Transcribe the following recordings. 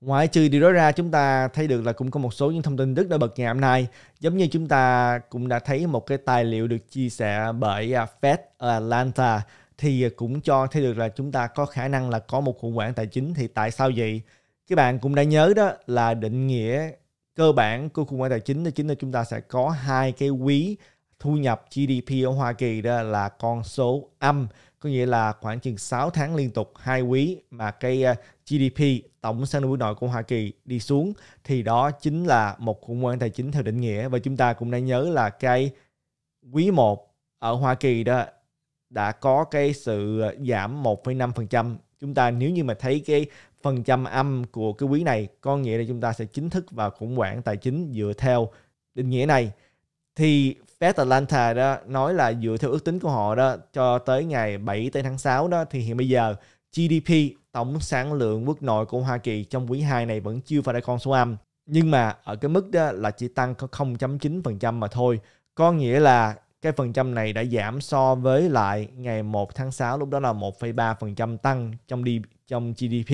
Ngoại trừ điều đó ra chúng ta thấy được là cũng có một số những thông tin rất là bật ngày hôm nay Giống như chúng ta cũng đã thấy một cái tài liệu được chia sẻ bởi à, Fed Atlanta Thì cũng cho thấy được là chúng ta có khả năng là có một khủng hoảng tài chính Thì tại sao vậy? Các bạn cũng đã nhớ đó là định nghĩa cơ bản của khủng hoảng tài chính đó chính là chúng ta sẽ có hai cái quý thu nhập GDP ở Hoa Kỳ đó là con số âm có nghĩa là khoảng chừng 6 tháng liên tục hai quý mà cái ờ, GDP tổng sản phẩm nội của Hoa Kỳ đi xuống thì đó chính là một khủng hoảng tài chính theo định nghĩa và chúng ta cũng đã nhớ là cái quý 1 ở Hoa Kỳ đó đã có cái sự ờ, giảm 1,5%. Chúng ta nếu như mà thấy cái phần trăm âm của cái quý này có nghĩa là chúng ta sẽ chính thức vào khủng hoảng tài chính dựa theo định nghĩa này thì Fed Atlanta đó nói là dựa theo ước tính của họ đó cho tới ngày 7 tới tháng 6 đó thì hiện bây giờ GDP tổng sản lượng quốc nội của Hoa Kỳ trong quý 2 này vẫn chưa phải là con số âm nhưng mà ở cái mức đó là chỉ tăng có 0.9% mà thôi có nghĩa là cái phần trăm này đã giảm so với lại ngày 1 tháng 6 lúc đó là 1,3% tăng trong đi trong GDP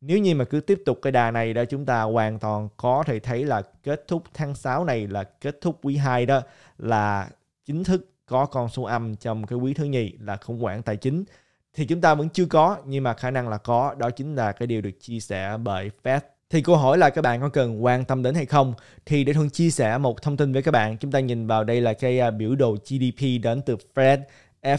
nếu như mà cứ tiếp tục cái đà này đó chúng ta hoàn toàn có thể thấy là kết thúc tháng 6 này là kết thúc quý 2 đó là chính thức có con số âm trong cái quý thứ nhì là khủng hoảng tài chính thì chúng ta vẫn chưa có nhưng mà khả năng là có đó chính là cái điều được chia sẻ bởi Fed thì câu hỏi là các bạn có cần quan tâm đến hay không thì để thuận chia sẻ một thông tin với các bạn chúng ta nhìn vào đây là cái à, biểu đồ GDP đến từ Fed F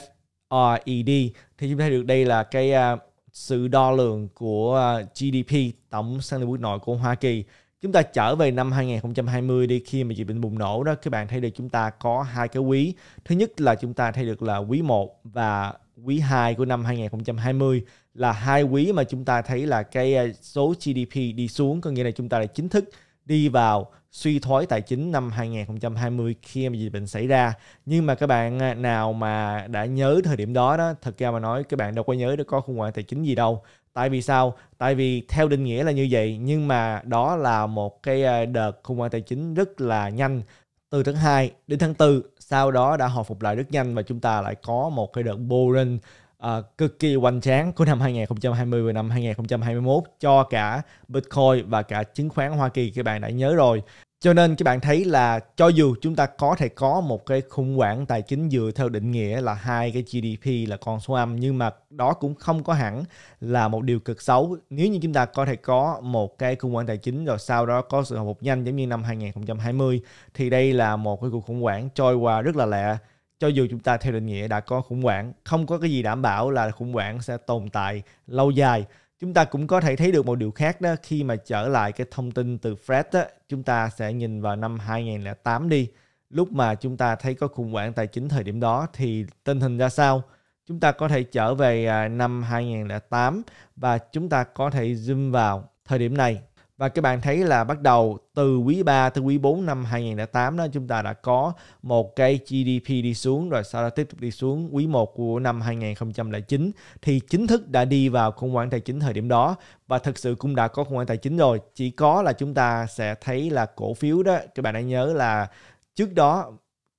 R E D thì chúng ta được đây là cái à, sự đo lường của à, GDP tổng sản lượng quốc nội của Hoa Kỳ chúng ta trở về năm 2020 đi khi mà dịch bệnh bùng nổ đó các bạn thấy được chúng ta có hai cái quý thứ nhất là chúng ta thấy được là quý 1 và quý 2 của năm 2020 là hai quý mà chúng ta thấy là cái à, số GDP đi xuống có nghĩa là chúng ta đã chính thức đi vào suy thoái tài chính năm 2020 khi mà dịch bệnh xảy ra. Nhưng mà các bạn à, nào mà đã nhớ thời điểm đó đó, thật ra mà nói các bạn đâu có nhớ được có khủng hoảng tài chính gì đâu. Tại vì sao? Tại vì theo định nghĩa là như vậy nhưng mà đó là một cái à, đợt khủng hoảng tài chính rất là nhanh từ tháng 2 đến tháng 4 sau đó đã hồi phục lại rất nhanh và chúng ta lại có một cái đợt bull run uh, cực kỳ hoành tráng của năm 2020 và năm 2021 cho cả Bitcoin và cả chứng khoán Hoa Kỳ các bạn đã nhớ rồi. Cho nên các bạn thấy là cho dù chúng ta có thể có một cái khủng hoảng tài chính dựa theo định nghĩa là hai cái GDP là con số âm nhưng mà đó cũng không có hẳn là một điều cực xấu. Nếu như chúng ta có thể có một cái khủng hoảng tài chính rồi sau đó có sự hồi phục nhanh giống như năm 2020 thì đây là một cái cuộc khủng hoảng trôi qua rất là lẹ cho dù chúng ta theo định nghĩa đã có khủng hoảng không có cái gì đảm bảo là khủng hoảng sẽ tồn tại lâu dài chúng ta cũng có thể thấy được một điều khác đó khi mà trở lại cái thông tin từ Fred đó, chúng ta sẽ nhìn vào năm 2008 đi lúc mà chúng ta thấy có khủng hoảng tài chính thời điểm đó thì tình hình ra sao chúng ta có thể trở về à, năm 2008 và chúng ta có thể zoom vào thời điểm này và các bạn thấy là bắt đầu từ quý 3 tới quý 4 năm 2008 đó chúng ta đã có một cái GDP đi xuống rồi sau đó tiếp tục đi xuống quý 1 của năm 2009 thì chính thức đã đi vào khủng hoảng tài chính thời điểm đó và thực sự cũng đã có khủng hoảng tài chính rồi. Chỉ có là chúng ta sẽ thấy là cổ phiếu đó các bạn đã nhớ là trước đó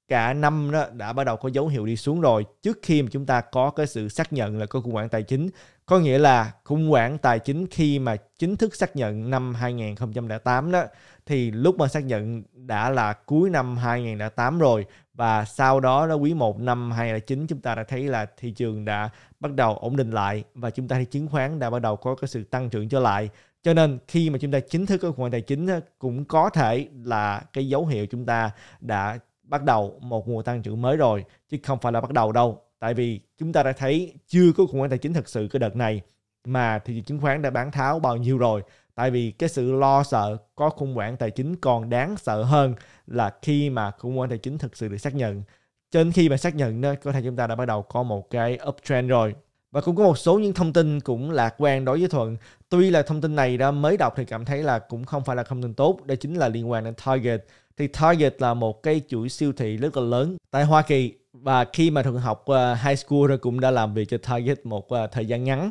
cả năm đó đã bắt đầu có dấu hiệu đi xuống rồi trước khi mà chúng ta có cái sự xác nhận là có khủng hoảng tài chính có nghĩa là khủng hoảng tài chính khi mà chính thức xác nhận năm 2008 đó thì lúc mà xác nhận đã là cuối năm 2008 rồi và sau đó đó quý 1 năm 2009 chúng ta đã thấy là thị trường đã bắt đầu ổn định lại và chúng ta thấy chứng khoán đã bắt đầu có cái sự tăng trưởng trở lại cho nên khi mà chúng ta chính thức có khủng hoảng tài chính cũng có thể là cái dấu hiệu chúng ta đã bắt đầu một mùa tăng trưởng mới rồi chứ không phải là bắt đầu đâu tại vì chúng ta đã thấy chưa có khủng hoảng tài chính thực sự cái đợt này mà thị trường chứng khoán đã bán tháo bao nhiêu rồi tại vì cái sự lo sợ có khủng hoảng tài chính còn đáng sợ hơn là khi mà khủng hoảng tài chính thực sự được xác nhận trên khi mà xác nhận đó, có thể chúng ta đã bắt đầu có một cái uptrend rồi và cũng có một số những thông tin cũng lạc quan đối với thuận tuy là thông tin này đã mới đọc thì cảm thấy là cũng không phải là thông tin tốt đây chính là liên quan đến target thì Target là một cái chuỗi siêu thị rất là lớn tại Hoa Kỳ và khi mà thuận học uh, high school rồi cũng đã làm việc cho Target một uh, thời gian ngắn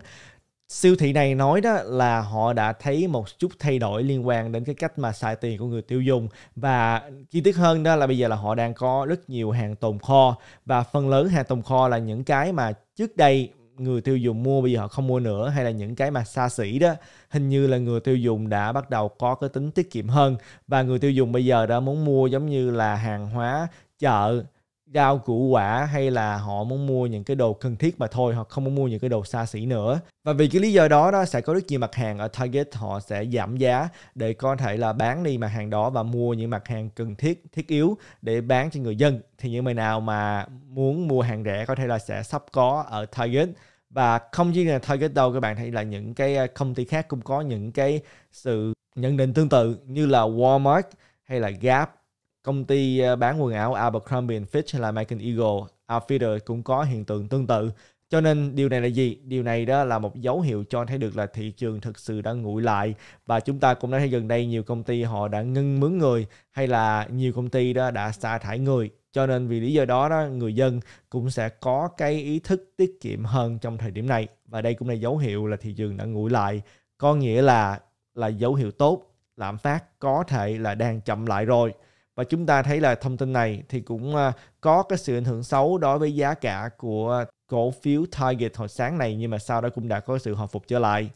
siêu thị này nói đó là họ đã thấy một chút thay đổi liên quan đến cái cách mà xài tiền của người tiêu dùng và chi tiết hơn đó là bây giờ là họ đang có rất nhiều hàng tồn kho và phần lớn hàng tồn kho là những cái mà trước đây người tiêu dùng mua bây giờ họ không mua nữa hay là những cái mà xa xỉ đó hình như là người tiêu dùng đã bắt đầu có cái tính tiết kiệm hơn và người tiêu dùng bây giờ đã muốn mua giống như là hàng hóa chợ rau củ quả hay là họ muốn mua những cái đồ cần thiết mà thôi họ không muốn mua những cái đồ xa xỉ nữa và vì cái lý do đó đó sẽ có rất nhiều mặt hàng ở Target họ sẽ giảm giá để có thể là bán đi mặt hàng đó và mua những mặt hàng cần thiết thiết yếu để bán cho người dân thì những người nào mà muốn mua hàng rẻ có thể là sẽ sắp có ở Target và không chỉ là target đâu các bạn thấy là những cái à, công ty khác cũng có những cái sự nhận định tương tự như là Walmart hay là Gap công ty à, bán quần áo Abercrombie Fitch hay là American Eagle Outfitter cũng có hiện tượng tương tự cho nên điều này là gì? Điều này đó là một dấu hiệu cho thấy được là thị trường thực sự đã nguội lại và chúng ta cũng đã thấy gần đây nhiều công ty họ đã ngưng mướn người hay là nhiều công ty đó đã sa thải người. Cho nên vì lý do đó, đó người dân cũng sẽ có cái ý thức tiết kiệm hơn trong thời điểm này và đây cũng là dấu hiệu là thị trường đã nguội lại. Có nghĩa là là dấu hiệu tốt, lạm phát có thể là đang chậm lại rồi và chúng ta thấy là thông tin này thì cũng à, có cái sự ảnh hưởng xấu đối với giá cả của cổ phiếu Target hồi sáng này nhưng mà sau đó cũng đã có sự hồi phục trở lại.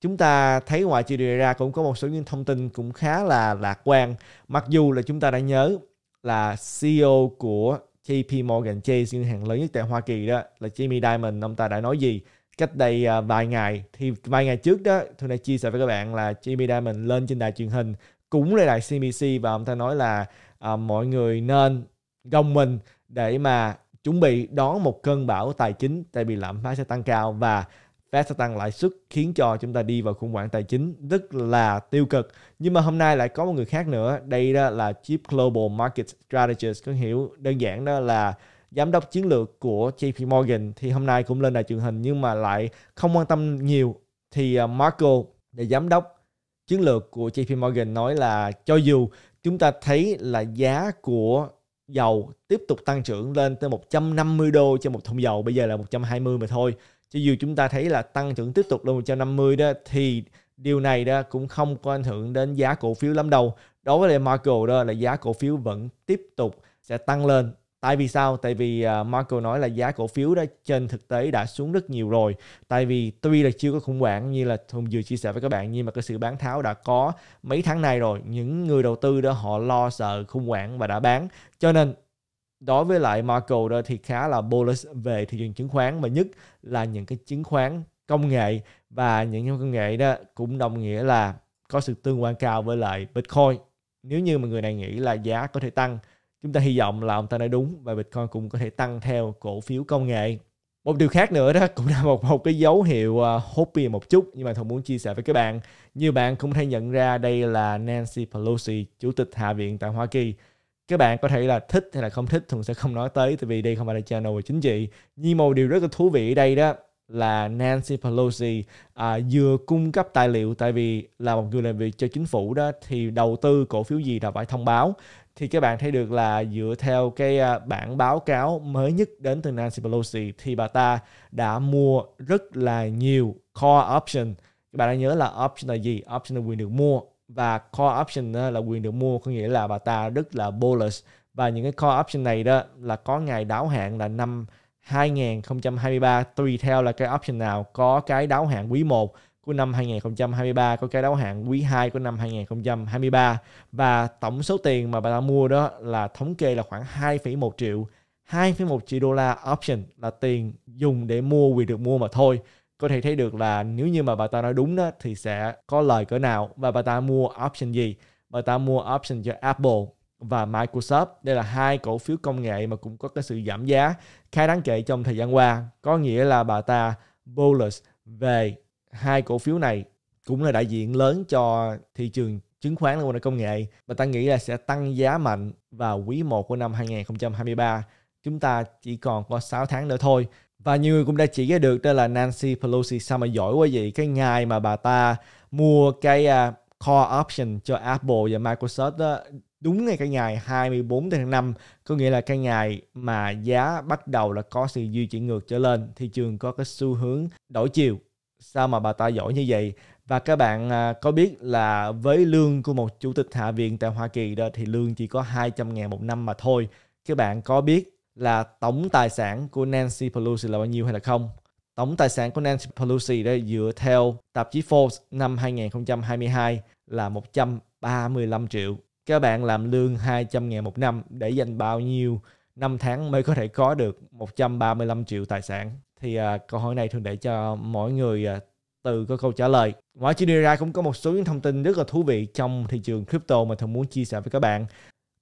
Chúng ta thấy ngoài chi ra cũng có một số những thông tin cũng khá là lạc quan. Mặc dù là chúng ta đã nhớ là CEO của JP Morgan Chase, ngân hàng lớn nhất tại Hoa Kỳ đó là Jamie Dimon, ông ta đã nói gì cách đây à, vài ngày thì vài ngày trước đó tôi đã chia sẻ với các bạn là Jamie Dimon lên trên đài truyền hình cũng là đài CBC và ông ta nói là à, mọi người nên gồng mình để mà chuẩn bị đón một cơn bão tài chính tại vì lạm phát sẽ tăng cao và Fed sẽ tăng lãi suất khiến cho chúng ta đi vào khủng hoảng tài chính rất là tiêu cực. Nhưng mà hôm nay lại có một người khác nữa. Đây đó là Chief Global Market Strategist, có hiểu đơn giản đó là giám đốc chiến lược của JP Morgan thì hôm nay cũng lên đài truyền hình nhưng mà lại không quan tâm nhiều thì à, Marco là giám đốc chiến lược của JP Morgan nói là cho dù chúng ta thấy là giá của dầu tiếp tục tăng trưởng lên tới 150 đô cho một thùng dầu bây giờ là 120 mà thôi Cho dù chúng ta thấy là tăng trưởng tiếp tục lên 150 đó thì điều này đó cũng không có ảnh hưởng đến giá cổ phiếu lắm đâu đối với lại Marco đó là giá cổ phiếu vẫn tiếp tục sẽ tăng lên Tại vì sao? Tại vì uh, Marco nói là giá cổ phiếu đó trên thực tế đã xuống rất nhiều rồi. Tại vì tuy là chưa có khủng hoảng như là Hùng vừa chia sẻ với các bạn nhưng mà cái sự bán tháo đã có mấy tháng nay rồi. Những người đầu tư đó họ lo sợ khủng hoảng và đã bán. Cho nên đối với lại Marco đó thì khá là bullish về thị trường chứng khoán và nhất là những cái chứng khoán công nghệ và những công nghệ đó cũng đồng nghĩa là có sự tương quan cao với lại Bitcoin. Nếu như mà người này nghĩ là giá có thể tăng chúng ta hy vọng là ông ta nói đúng và Bitcoin cũng có thể tăng theo cổ phiếu công nghệ một điều khác nữa đó cũng là một một cái dấu hiệu uh, à, hoppy một chút nhưng mà thông muốn chia sẻ với các bạn như bạn cũng thể nhận ra đây là Nancy Pelosi chủ tịch hạ viện tại Hoa Kỳ các bạn có thể là thích hay là không thích thường sẽ không nói tới tại vì đây không phải là channel về chính trị nhưng một điều rất là thú vị ở đây đó là Nancy Pelosi à, vừa cung cấp tài liệu tại vì là một người làm việc cho chính phủ đó thì đầu tư cổ phiếu gì là phải thông báo thì các bạn thấy được là dựa theo cái à, bản báo cáo mới nhất đến từ Nancy Pelosi thì bà ta đã mua rất là nhiều call option. Các bạn đã nhớ là option là gì? Option là quyền được mua và call option là quyền được mua có nghĩa là bà ta rất là bullish và những cái call option này đó là có ngày đáo hạn là năm 2023 tùy theo là cái option nào có cái đáo hạn quý 1 của năm 2023 có cái đấu hạn quý 2 của năm 2023 và tổng số tiền mà bà ta mua đó là thống kê là khoảng 2,1 triệu 2,1 triệu đô la option là tiền dùng để mua quyền được mua mà thôi có thể thấy được là nếu như mà bà ta nói đúng đó thì sẽ có lời cỡ nào và bà ta mua option gì bà ta mua option cho Apple và Microsoft. Đây là hai cổ phiếu công nghệ mà cũng có cái sự giảm giá khá đáng kể trong thời gian qua. Có nghĩa là bà ta bullish về hai cổ phiếu này cũng là đại diện lớn cho thị trường chứng khoán liên quan công nghệ và ta nghĩ là sẽ tăng giá mạnh vào quý 1 của năm 2023. Chúng ta chỉ còn có 6 tháng nữa thôi. Và nhiều người cũng đã chỉ ra được đó là Nancy Pelosi sao mà giỏi quá vậy. Cái ngày mà bà ta mua cái uh, call option cho Apple và Microsoft đó, đúng ngay cái ngày 24 tháng 5 có nghĩa là cái ngày mà giá bắt đầu là có sự di chuyển ngược trở lên thị trường có cái xu hướng đổi chiều sao mà bà ta giỏi như vậy và các bạn à, có biết là với lương của một chủ tịch hạ viện tại Hoa Kỳ đó thì lương chỉ có 200 ngàn một năm mà thôi các bạn có biết là tổng tài sản của Nancy Pelosi là bao nhiêu hay là không tổng tài sản của Nancy Pelosi đó dựa theo tạp chí Forbes năm 2022 là 135 triệu các bạn làm lương 200 ngàn một năm để dành bao nhiêu năm tháng mới có thể có được 135 triệu tài sản thì à, câu hỏi này thường để cho mỗi người à, từ có câu trả lời ngoài chuyên đề ra cũng có một số những thông tin rất là thú vị trong thị trường crypto mà thường muốn chia sẻ với các bạn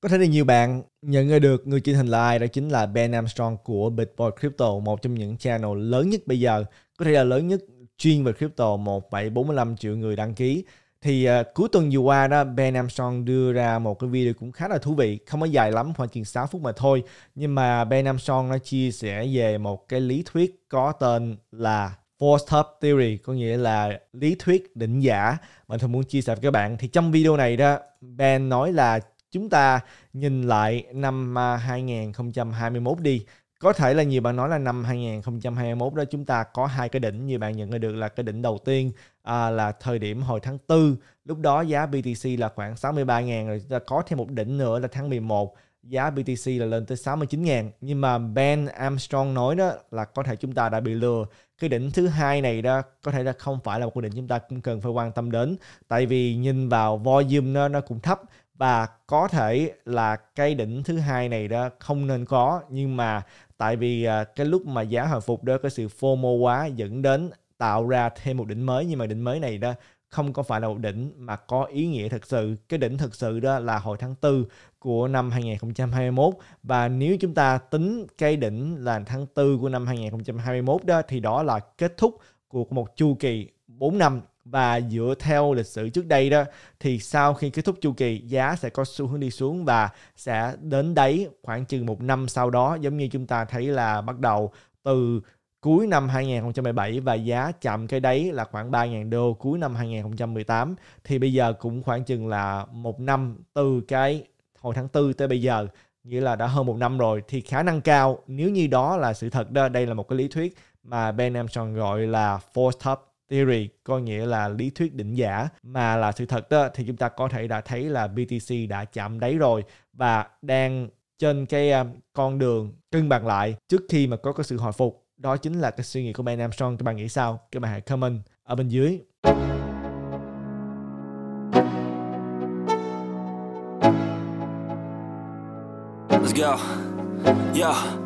có thể là nhiều bạn nhận ra được người chỉnh hình là ai đó chính là Ben Armstrong của Bitboy Crypto, một trong những channel lớn nhất bây giờ, có thể là lớn nhất chuyên về crypto 1,45 triệu người đăng ký thì uh, cuối tuần vừa qua đó Ben Armstrong đưa ra một cái video cũng khá là thú vị không có dài lắm khoảng chừng 6 phút mà thôi nhưng mà Ben Armstrong nó chia sẻ về một cái lý thuyết có tên là Force Top Theory có nghĩa là lý thuyết định giả mình thường muốn chia sẻ với các bạn thì trong video này đó Ben nói là chúng ta nhìn lại năm 2021 à, đi có thể là nhiều bạn nói là năm 2021 đó chúng ta có hai cái đỉnh nhiều bạn nhận ra được là cái đỉnh đầu tiên à, là thời điểm hồi tháng 4 lúc đó giá BTC là khoảng 63.000 rồi ta có thêm một đỉnh nữa là tháng 11 giá BTC là lên tới 69.000 nhưng mà Ben Armstrong nói đó là có thể chúng ta đã bị lừa cái đỉnh thứ hai này đó có thể là không phải là một cái đỉnh chúng ta cũng cần phải quan tâm đến tại vì nhìn vào volume nó nó cũng thấp và có thể là cái đỉnh thứ hai này đó không nên có nhưng mà tại vì à, cái lúc mà giá hồi phục đó có sự FOMO quá dẫn đến tạo ra thêm một đỉnh mới nhưng mà đỉnh mới này đó không có phải là một đỉnh mà có ý nghĩa thực sự. Cái đỉnh thực sự đó là hồi tháng 4 của năm 2021 và nếu chúng ta tính cái đỉnh là tháng 4 của năm 2021 đó thì đó là kết thúc của một chu kỳ 4 năm và dựa theo lịch sử trước đây đó thì sau khi kết thúc chu kỳ giá sẽ có xu hướng đi xuống và sẽ đến đáy khoảng chừng một năm sau đó giống như chúng ta thấy là bắt đầu từ cuối năm 2017 và giá chạm cái đáy là khoảng 3.000 đô cuối năm 2018 thì bây giờ cũng khoảng chừng là một năm từ cái hồi tháng 4 tới bây giờ nghĩa là đã hơn một năm rồi thì khả năng cao nếu như đó là sự thật đó đây là một cái lý thuyết mà Ben Armstrong gọi là force top theory có nghĩa là lý thuyết định giả mà là sự thật đó thì chúng ta có thể đã thấy là BTC đã chạm đáy rồi và đang trên cái à, con đường cân bằng lại trước khi mà có cái sự hồi phục đó chính là cái suy nghĩ của Ben Armstrong các bạn nghĩ sao các bạn hãy comment ở bên dưới Let's go. Yeah.